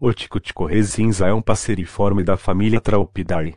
Horticuticor-resinza é um passeriforme da família Traupidae.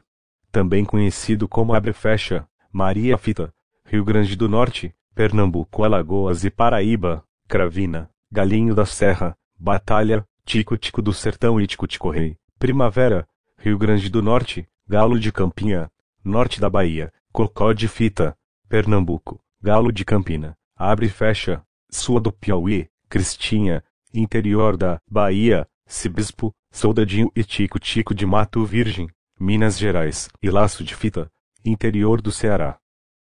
Também conhecido como abre-fecha, Maria Fita, Rio Grande do Norte, Pernambuco, Alagoas e Paraíba, Cravina, Galinho da Serra, Batalha, Tico-Tico do Sertão e Tico-Tico-Rei, Primavera, Rio Grande do Norte, Galo de Campinha, Norte da Bahia, Cocó de Fita, Pernambuco, Galo de Campina, Abre Fecha, Sua do Piauí, Cristinha, Interior da Bahia, Cibispo, Soldadinho e Tico Tico de Mato Virgem, Minas Gerais, e Laço de Fita, interior do Ceará.